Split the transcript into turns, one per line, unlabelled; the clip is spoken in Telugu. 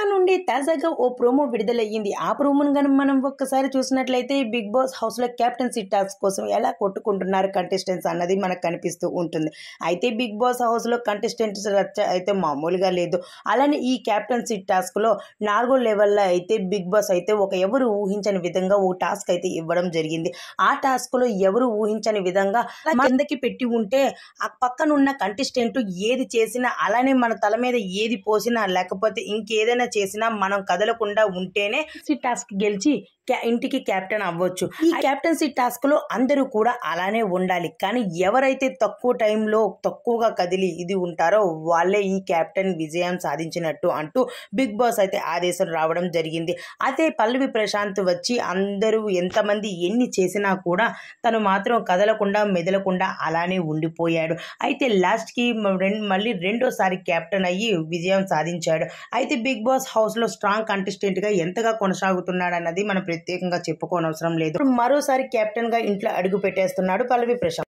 సినిమా నుండి తాజాగా ఓ ప్రోమో విడుదలయ్యింది ఆ ప్రోమోను కానీ మనం ఒక్కసారి చూసినట్లయితే బిగ్ బాస్ హౌస్ లో క్యాప్టెన్సీ టాస్క్ కోసం ఎలా కొట్టుకుంటున్నారు కంటెస్టెంట్స్ అన్నది మనకు కనిపిస్తూ ఉంటుంది అయితే బిగ్ బాస్ లో కంటెస్టెంట్స్ రచ్చ అయితే మామూలుగా లేదు అలానే ఈ క్యాప్టెన్సీ లో నాలుగో లెవెల్లో అయితే బిగ్ బాస్ అయితే ఒక ఎవరు ఊహించని విధంగా ఓ టాస్క్ అయితే ఇవ్వడం జరిగింది ఆ టాస్క్ లో ఎవరు ఊహించని విధంగా కిందకి పెట్టి ఉంటే ఆ పక్కనున్న కంటెస్టెంట్ ఏది చేసినా అలానే మన తల మీద ఏది పోసినా లేకపోతే ఇంకేదైనా చేసినా మనం కదలకుండా ఉంటేనే టాస్క్ గెలిచి ఇంటికి కెప్టెన్ అవ్వచ్చు ఈ కెప్టెన్సీ టాస్క్ లో అందరూ కూడా అలానే ఉండాలి కానీ ఎవరైతే తక్కువ టైంలో తక్కువగా కదిలి ఇది ఉంటారో వాళ్ళే ఈ కెప్టెన్ విజయం సాధించినట్టు అంటూ బిగ్ బాస్ అయితే ఆదేశం రావడం జరిగింది అయితే పల్లవి ప్రశాంత్ వచ్చి అందరూ ఎంతమంది ఎన్ని చేసినా కూడా తను మాత్రం కదలకుండా మెదలకుండా అలానే ఉండిపోయాడు అయితే లాస్ట్కి మళ్ళీ రెండోసారి కెప్టెన్ అయ్యి విజయం సాధించాడు అయితే బిగ్ బాస్ హౌస్లో స్ట్రాంగ్ కంటెస్టెంట్గా ఎంతగా కొనసాగుతున్నాడు అన్నది ప్రతి ప్రత్యేకంగా చెప్పుకోనవసరం లేదు మరోసారి కెప్టెన్ గా ఇంట్లో అడుగు పెట్టేస్తున్నాడు పల్లవి ప్రశాంత్